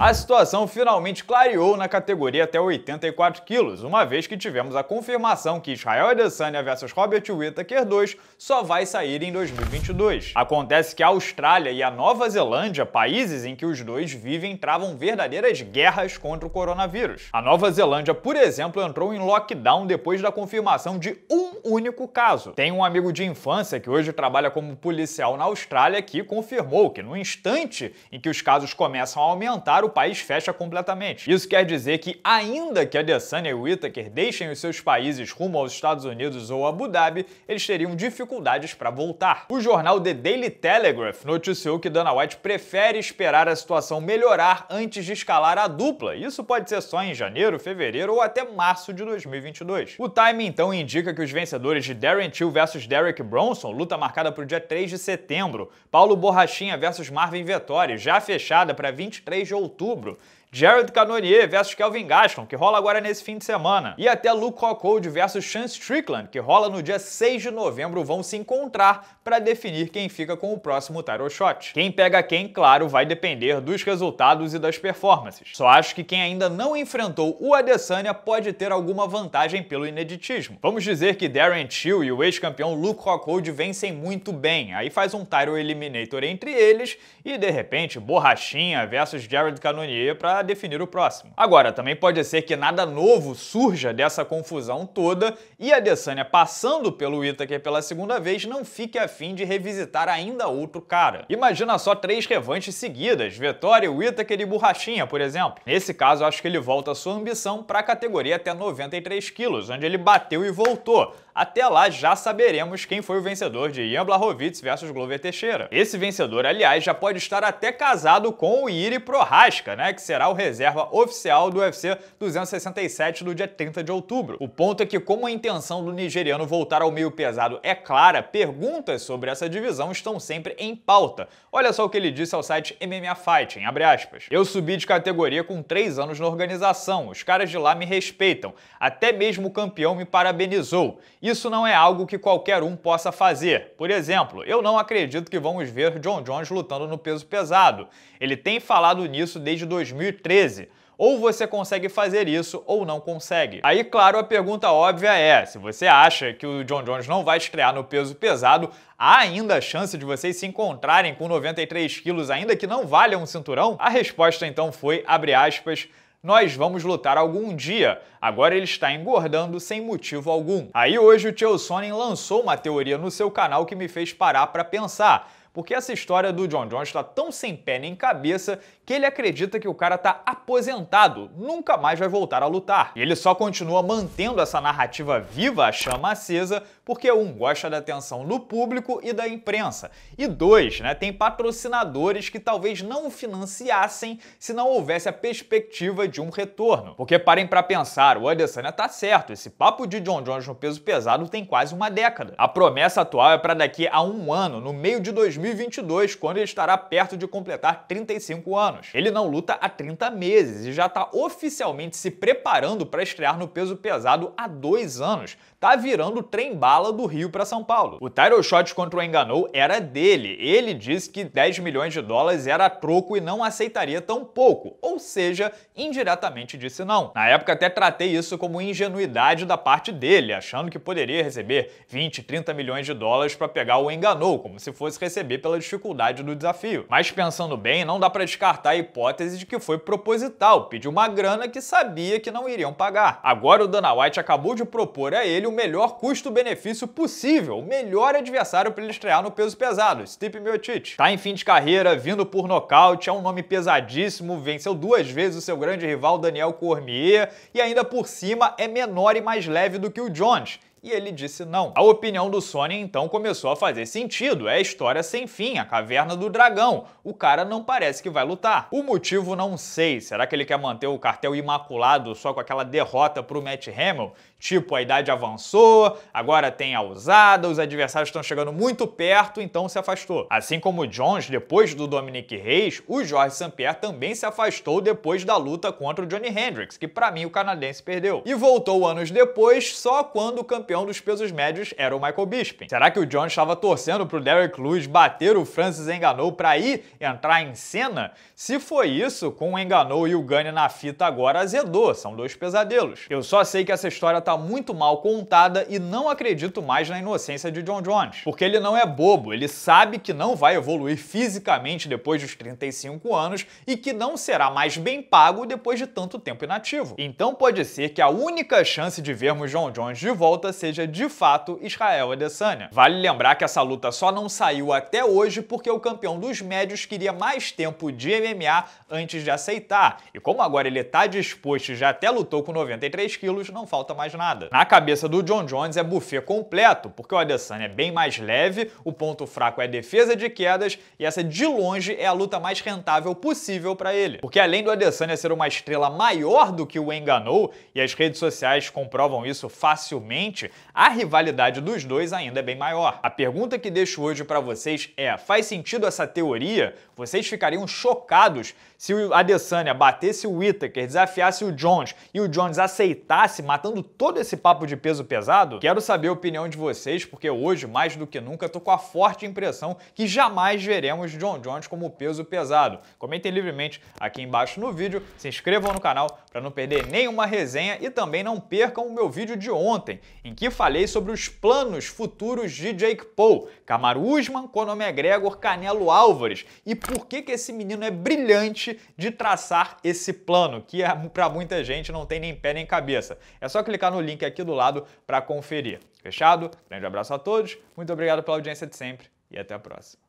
A situação finalmente clareou na categoria até 84 quilos, uma vez que tivemos a confirmação que Israel Adesanya versus Robert Whittaker 2 só vai sair em 2022. Acontece que a Austrália e a Nova Zelândia, países em que os dois vivem, travam verdadeiras guerras contra o coronavírus. A Nova Zelândia, por exemplo, entrou em lockdown depois da confirmação de um único caso. Tem um amigo de infância que hoje trabalha como policial na Austrália que confirmou que no instante em que os casos começam a aumentar, o país fecha completamente. Isso quer dizer que, ainda que a Adesanya e o Whittaker deixem os seus países rumo aos Estados Unidos ou Abu Dhabi, eles teriam dificuldades para voltar. O jornal The Daily Telegraph noticiou que Dana White prefere esperar a situação melhorar antes de escalar a dupla. Isso pode ser só em janeiro, fevereiro ou até março de 2022. O time então indica que os vencedores de Darren Till versus Derek Bronson, luta marcada para o dia 3 de setembro, Paulo Borrachinha versus Marvin Vettori, já fechada para 23 de outubro outubro. Jared Cannonier versus Kelvin Gaston, que rola agora nesse fim de semana. E até Luke Rockhold versus Sean Strickland, que rola no dia 6 de novembro, vão se encontrar para definir quem fica com o próximo title shot. Quem pega quem, claro, vai depender dos resultados e das performances. Só acho que quem ainda não enfrentou o Adesanya pode ter alguma vantagem pelo ineditismo. Vamos dizer que Darren Till e o ex-campeão Luke Rockhold vencem muito bem, aí faz um title eliminator entre eles e, de repente, Borrachinha versus Jared Cannonier Canonier para definir o próximo. Agora, também pode ser que nada novo surja dessa confusão toda e a Adesanya, passando pelo Itaker pela segunda vez, não fique afim de revisitar ainda outro cara. Imagina só três revanches seguidas, Vettori, Whittaker e Borrachinha, por exemplo. Nesse caso, acho que ele volta a sua ambição para a categoria até 93 quilos, onde ele bateu e voltou, até lá já saberemos quem foi o vencedor de Ian Blachowicz versus Glover Teixeira. Esse vencedor, aliás, já pode estar até casado com o Iri Prohaska, né, que será o reserva oficial do UFC 267 do dia 30 de outubro. O ponto é que como a intenção do nigeriano voltar ao meio pesado é clara, perguntas sobre essa divisão estão sempre em pauta. Olha só o que ele disse ao site MMA Fighting, abre aspas. Eu subi de categoria com 3 anos na organização, os caras de lá me respeitam, até mesmo o campeão me parabenizou isso não é algo que qualquer um possa fazer. Por exemplo, eu não acredito que vamos ver John Jones lutando no peso pesado. Ele tem falado nisso desde 2013. Ou você consegue fazer isso ou não consegue. Aí, claro, a pergunta óbvia é: se você acha que o John Jones não vai estrear no peso pesado, há ainda a chance de vocês se encontrarem com 93 quilos, ainda que não valha um cinturão? A resposta então foi, abre aspas, nós vamos lutar algum dia. Agora ele está engordando sem motivo algum. Aí hoje o Tio Sonnen lançou uma teoria no seu canal que me fez parar para pensar porque essa história do John Jones está tão sem pé nem cabeça que ele acredita que o cara tá aposentado, nunca mais vai voltar a lutar. E ele só continua mantendo essa narrativa viva, a chama acesa, porque um gosta da atenção do público e da imprensa. E dois, né, tem patrocinadores que talvez não o financiassem se não houvesse a perspectiva de um retorno. Porque parem para pensar, o Adesanya né, tá certo, esse papo de John Jones no peso pesado tem quase uma década. A promessa atual é para daqui a um ano, no meio de 2000 2022, quando ele estará perto de completar 35 anos. Ele não luta há 30 meses e já está oficialmente se preparando para estrear no peso pesado há dois anos. Tá virando trem-bala do Rio para São Paulo. O title shot contra o Enganou era dele. Ele disse que 10 milhões de dólares era troco e não aceitaria tão pouco, ou seja, indiretamente disse não. Na época até tratei isso como ingenuidade da parte dele, achando que poderia receber 20, 30 milhões de dólares para pegar o Enganou, como se fosse receber pela dificuldade do desafio. Mas pensando bem, não dá para descartar a hipótese de que foi proposital, pediu uma grana que sabia que não iriam pagar. Agora o Dana White acabou de propor a ele o melhor custo-benefício possível, o melhor adversário para ele estrear no peso pesado, Stipe Miocic. Tá em fim de carreira, vindo por nocaute, é um nome pesadíssimo, venceu duas vezes o seu grande rival Daniel Cormier e ainda por cima é menor e mais leve do que o Jones e ele disse não. A opinião do Sony então começou a fazer sentido, é a história sem fim, a caverna do dragão. O cara não parece que vai lutar. O motivo não sei, será que ele quer manter o cartel imaculado só com aquela derrota pro Matt Hamill? Tipo, a idade avançou, agora tem a usada, os adversários estão chegando muito perto, então se afastou. Assim como o Jones, depois do Dominic Reis, o Jorge Saint-Pierre também se afastou depois da luta contra o Johnny Hendricks, que para mim o canadense perdeu. E voltou anos depois, só quando o campeão campeão dos pesos médios era o Michael Bisping. Será que o John estava torcendo para o Derrick Lewis bater o Francis Enganou para ir entrar em cena? Se foi isso, com o Enganou e o Gane na fita agora azedou, são dois pesadelos. Eu só sei que essa história tá muito mal contada e não acredito mais na inocência de John Jones, porque ele não é bobo, ele sabe que não vai evoluir fisicamente depois dos 35 anos e que não será mais bem pago depois de tanto tempo inativo. Então pode ser que a única chance de vermos John Jones de volta seja de fato Israel Adesanya. Vale lembrar que essa luta só não saiu até hoje porque o campeão dos médios queria mais tempo de MMA antes de aceitar. E como agora ele está disposto e já até lutou com 93 quilos, não falta mais nada. Na cabeça do John Jones é buffet completo, porque o Adesanya é bem mais leve, o ponto fraco é a defesa de quedas e essa de longe é a luta mais rentável possível para ele. Porque além do Adesanya ser uma estrela maior do que o enganou, e as redes sociais comprovam isso facilmente, a rivalidade dos dois ainda é bem maior. A pergunta que deixo hoje para vocês é, faz sentido essa teoria? Vocês ficariam chocados se o Adesanya batesse o Whittaker, desafiasse o Jones e o Jones aceitasse, matando todo esse papo de peso pesado? Quero saber a opinião de vocês, porque hoje, mais do que nunca, tô com a forte impressão que jamais veremos John Jones como peso pesado. Comentem livremente aqui embaixo no vídeo, se inscrevam no canal para não perder nenhuma resenha e também não percam o meu vídeo de ontem, em que falei sobre os planos futuros de Jake Paul, Camaro Usman, Conor McGregor, Canelo Álvares e por que, que esse menino é brilhante de traçar esse plano, que é, para muita gente não tem nem pé nem cabeça. É só clicar no link aqui do lado para conferir. Fechado? Grande abraço a todos, muito obrigado pela audiência de sempre e até a próxima.